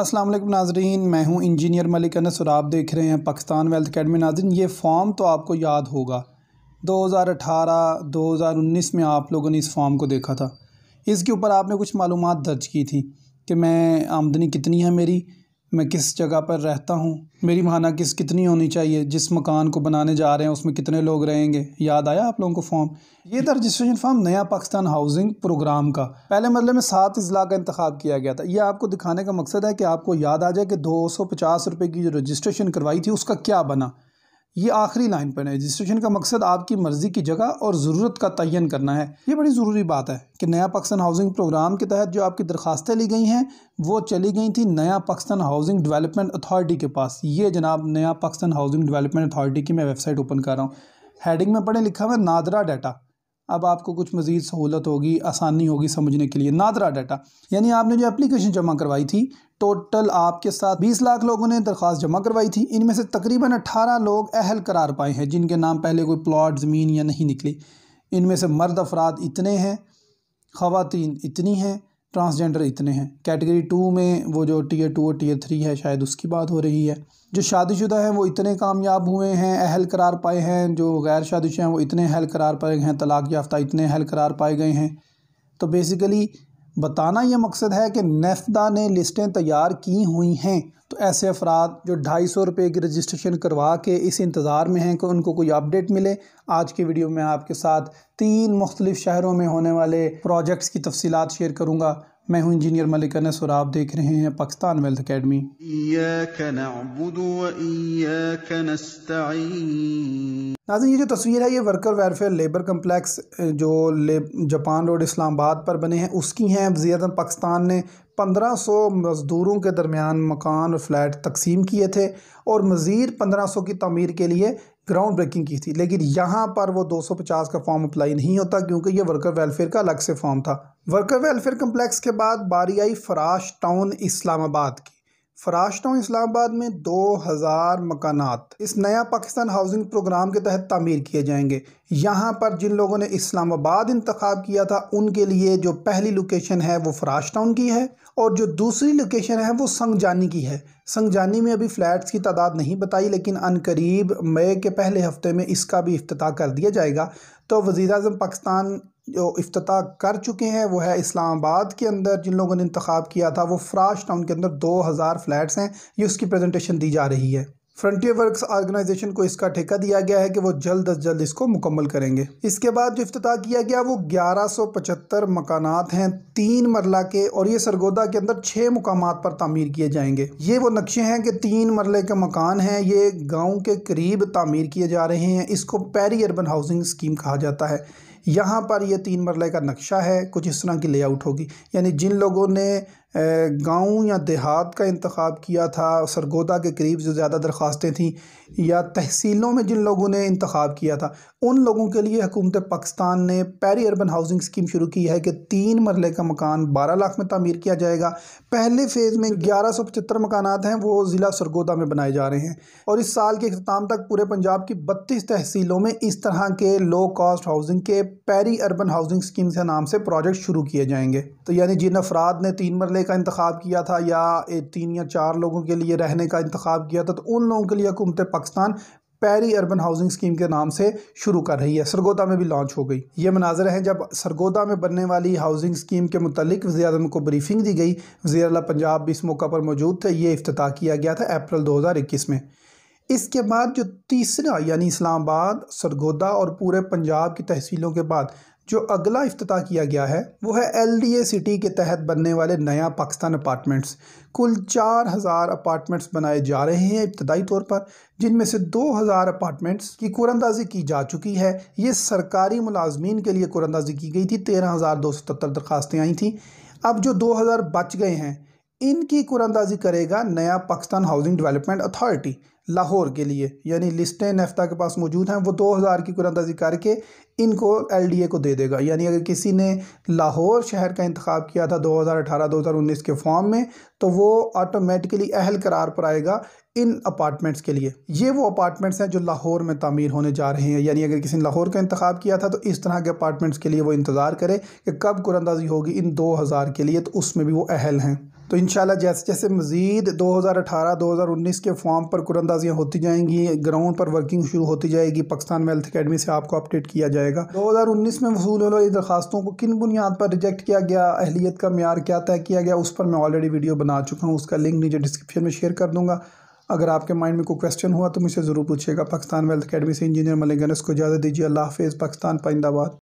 अस्सलाम वालेकुम नाजरीन मैं हूं इंजीनियर मलिक अनस और आप देख रहे हैं पाकिस्तान वेल्थ अकेडमी नाजरीन ये फॉर्म तो आपको याद होगा 2018 2019 में आप लोगों ने इस फॉर्म को देखा था इसके ऊपर आपने कुछ मालूम दर्ज की थी कि मैं आमदनी कितनी है मेरी मैं किस जगह पर रहता हूँ मेरी महाना किस कितनी होनी चाहिए जिस मकान को बनाने जा रहे हैं उसमें कितने लोग रहेंगे याद आया आप लोगों को फॉर्म ये था रजिस्ट्रेशन फॉर्म नया पाकिस्तान हाउसिंग प्रोग्राम का पहले मरले मतलब में सात अजला का इंतखब किया गया था ये आपको दिखाने का मकसद है कि आपको याद आ जाए कि दो सौ पचास रुपये की जो रजिस्ट्रेशन करवाई थी उसका क्या बना ये आखिरी लाइन पर है रजिस्ट्रेशन का मकसद आपकी मर्ज़ी की जगह और ज़रूरत का तयन करना है ये बड़ी ज़रूरी बात है कि नया पाकिस्तान हाउसिंग प्रोग्राम के तहत जो आपकी दरखास्तें ली गई हैं वो चली गई थी नया पाकिस्तान हाउसिंग डेवलपमेंट अथॉरिटी के पास ये जनाब नया पाकिस्तान हाउसिंग डेवलपमेंट अथॉरिटी की मैं वेबसाइट ओपन कर रहा हूँ हेडिंग में पढ़े लिखा हुआ नादरा डाटा अब आपको कुछ मज़ीद सहूलत होगी आसानी होगी समझने के लिए नादरा डाटा यानी आपने जो एप्लीकेशन जमा करवाई थी टोटल आपके साथ 20 लाख लोगों ने दरख्वास्त जमा करवाई थी इनमें से तकरीबन 18 लोग अहल करार पाए हैं जिनके नाम पहले कोई प्लाट ज़मीन या नहीं निकली इनमें से मर्द अफराद इतने हैं ख़वातीन इतनी हैं ट्रांसजेंडर इतने हैं कैटेगरी टू में वो जो टीयर टू और टीयर थ्री है शायद उसकी बात हो रही है जो शादीशुदा हैं वो इतने कामयाब हुए हैं अहल करार पाए हैं जो गैर शादीशुदा हैं वो इतने अहल करार पाए गए हैं तलाक याफ्ता इतने अहल करार पाए गए हैं तो बेसिकली बताना ये मकसद है कि नेफदा ने लिस्टें तैयार की हुई हैं तो ऐसे अफराद जो ढाई सौ रुपये की रजिस्ट्रेशन करवा के इस इंतज़ार में हैं कि उनको कोई अपडेट मिले आज की वीडियो में आपके साथ तीन मुख्तलिफ़ शहरों में होने वाले प्रोजेक्ट्स की तफसीत शेयर करूँगा मैं हूं इंजीनियर मलिक अनस और आप देख रहे हैं पाकिस्तान वेल्थ अकेडमी नाजन ये जो तस्वीर है ये वर्कर वेलफेयर लेबर कम्प्लेक्स जो ले जापान रोड इस्लामाबाद पर बने हैं उसकी हैं वजी पाकिस्तान ने 1500 मज़दूरों के दरमियान मकान और फ्लैट तकसीम किए थे और मज़ीद 1500 की तमीर के लिए ग्राउंड ब्रेकिंग की थी लेकिन यहाँ पर वो 250 का फॉर्म अप्लाई नहीं होता क्योंकि ये वर्कर वेलफेयर का अलग से फॉर्म था वर्कर वेलफेयर कम्प्लेक्स के बाद बारी आई फराश टाउन इस्लामाबाद की फराश टाउन इस्लामाबाद में 2000 मकानात इस नया पाकिस्तान हाउसिंग प्रोग्राम के तहत तमीर किए जाएंगे यहाँ पर जिन लोगों ने इस्लामाबाद इंतखब किया था उनके लिए जो पहली लोकेशन है वो फराश टाउन की है और जो दूसरी लोकेशन है वो संगजानी की है संगजानी में अभी फ्लैट्स की तादाद नहीं बताई लेकिन अनकरीब मई के पहले हफ्ते में इसका भी अफ्ताह कर दिया जाएगा तो वज़ी अजम पाकिस्तान जो अफ्ताह कर चुके हैं वो है इस्लामाबाद के अंदर जिन लोगों ने इंतखब किया था वो फ्राश टाउन के अंदर दो हज़ार फ्लैट्स हैं ये उसकी प्रेजेंटेशन दी जा रही है फ्रंटियर वर्क्स ऑर्गेनाइजेशन को इसका ठेका दिया गया है कि वो जल्द अज जल्द इसको मुकम्मल करेंगे इसके बाद जो अफ्ताह किया गया वो ग्यारह सौ पचहत्तर मकानात हैं तीन मरला के और ये सरगोदा के अंदर छः मकाम पर तामीर किए जाएंगे ये वो नक्शे हैं कि तीन मरले के मकान हैं ये गाँव के करीब तामीर किए जा रहे हैं इसको पैरी अर्बन हाउसिंग स्कीम कहा जाता है यहाँ पर ये तीन मरले का नक्शा है कुछ इस तरह की लेआउट होगी यानी जिन लोगों ने गांव या देहात का इंतखब किया था सरगोदा के करीब जो ज़्यादा दरख्वास्तें थीं या तहसीलों में जिन लोगों ने इंतखब किया था उन लोगों के लिए हुकूमत पाकिस्तान ने पैरी अर्बन हाउसिंग स्कीम शुरू की है कि तीन मरले का मकान बारह लाख में तमीर किया जाएगा पहले फ़ेज़ में ग्यारह सौ पचहत्तर मकाना हैं वो ज़िला सरगोदा में बनाए जा रहे हैं और इस साल के अख्ताम तक पूरे पंजाब की बत्तीस तहसीलों में इस तरह के लो कास्ट हाउसिंग के पैरी अर्बन हाउसिंग स्कीम के नाम से प्रोजेक्ट शुरू किए जाएंगे तो यानी जिन अफराद ने तीन मरले रहने का इंतखब किया था या तीन या चार लोगों के लिए रहने का इंतखब किया था तो उन लोगों के लिए हुकूमत Pakistan peri urban housing scheme के नाम से शुरू कर रही है सरगोदा में भी लॉन्च हो गई ये मनाजर हैं जब सरगोदा में बनने वाली हाउसिंग स्कीम के मुतलिक वजी अजम को ब्रीफिंग दी गई वजी अल पंजाब भी इस मौका पर मौजूद थे ये अफ्ताह किया गया था अप्रैल दो हज़ार इक्कीस में इसके बाद जो तीसरा यानी इस्लामाबाद सरगोदा और पूरे पंजाब की तहसीलों के बाद जो अगला अफ्ताह किया गया है वो है एल सिटी के तहत बनने वाले नया पाकिस्तान अपार्टमेंट्स कुल चार हज़ार अपार्टमेंट्स बनाए जा रहे हैं इब्तदाई तौर पर जिनमें से दो हज़ार अपार्टमेंट्स की कुरंदाजी की जा चुकी है ये सरकारी मुलाजमीन के लिए कुरंदाजी की गई थी तेरह हज़ार दो सौ सत्तर दरखास्तें आई थी अब जो दो हज़ार बच गए हैं इनकी कुरंदाजी करेगा Naya Pakistan housing development authority Lahore के लिए यानी लिस्टें नफ्ता के पास मौजूद हैं वो 2000 की कुरानंदाजी करके इनको एलडीए को दे देगा यानी अगर किसी ने लाहौर शहर का इंतखब किया था 2018-2019 के फॉर्म में तो वो ऑटोमेटिकली अहल करार पर आएगा इन अपार्टमेंट्स के लिए ये वो अपार्टमेंट्स हैं जो लाहौर में तमीर होने जा रहे हैं यानी अगर किसी ने लाहौर का इंतखब किया था तो इस तरह के अपार्टमेंट्स के लिए वो इंतज़ार करे कि कब कुरानंदाजी होगी इन हज़ार के लिए तो उसमें भी वो अहल हैं तो इन जैसे जैसे मज़ीद 2018-2019 के फॉर्म पर कुरंदाजियाँ होती जाएंगी ग्राउंड पर वर्किंग शुरू होती जाएगी पाकिस्तान वेल्थ अकेडमी से आपको अपडेट किया जाएगा 2019 में वसूल होने वाली दरखास्तों को किन बुनियाद पर रिजेक्ट किया गया अहलीत का मैार क्या तय किया गया उस पर मैं ऑलरेडी वीडियो बना चुका हूँ उसका लिंक नीचे डिस्क्रिप्शन में शेयर कर दूँगा अगर आपके माइंड में कोई क्वेश्चन हुआ तो मुझे ज़रूर पूछेगा पाकिस्तान वेल्थ अकेडमी से इंजीनियर मलिक गनस को इजाज़त दीजिए अल्लाह हाफ़ पाकिस्तान पाइंदाबाद